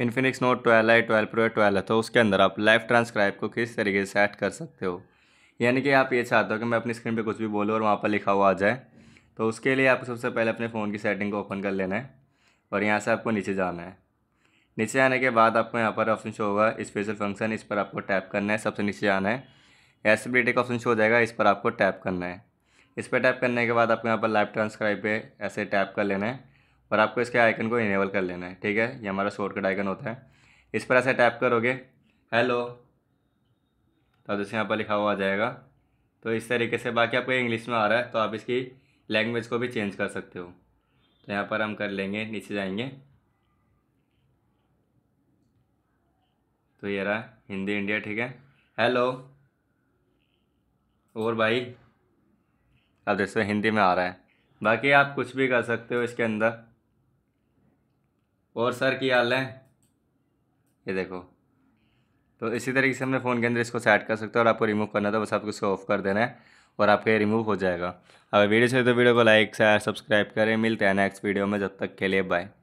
Infinix note twelve है twelve pro है twelve है तो उसके अंदर आप लाइव ट्रांसक्राइब को किस तरीके से ऐड कर सकते हो यानी कि आप ये चाहते हो कि मैं अपनी स्क्रीन पे कुछ भी बोलूँ और वहाँ पर लिखा हुआ आ जाए तो उसके लिए आपको सबसे पहले अपने फ़ोन की सेटिंग को ओपन कर लेना है और यहाँ से आपको नीचे जाना है नीचे आने के बाद आपको यहाँ पर ऑप्शन शो होगा स्पेशल फंक्शन इस पर आपको टैप करना है सबसे नीचे आना है एसबिलिटी का ऑप्शन शो हो जाएगा इस पर आपको टैप करना है इस पर टैप करने के बाद आपको यहाँ पर लाइव ट्रांसक्राइब पे ऐसे टैप कर लेना है और आपको इसके आइकन को इनेबल कर लेना है ठीक है ये हमारा शॉर्टकट आइकन होता है इस पर ऐसे टैप करोगे हेलो तो जैसे यहाँ पर लिखा हुआ आ जाएगा तो इस तरीके से बाकी आपको इंग्लिश में आ रहा है तो आप इसकी लैंग्वेज को भी चेंज कर सकते हो तो यहाँ पर हम कर लेंगे नीचे जाएंगे तो ये रहा हिंदी इंडिया ठीक है हेलो और भाई अब जैसे हिंदी में आ रहा है बाकी आप कुछ भी कर सकते हो इसके अंदर और सर की हाल है ये देखो तो इसी तरीके से हमने फ़ोन के अंदर इसको सेट कर सकते हो और आपको रिमूव करना था तो बस आपको इसको ऑफ कर देना है और आपका ये रिमूव हो जाएगा अगर वीडियो चाहिए तो वीडियो को लाइक शेयर सब्सक्राइब करें मिलते हैं नेक्स्ट वीडियो में जब तक के लिए बाय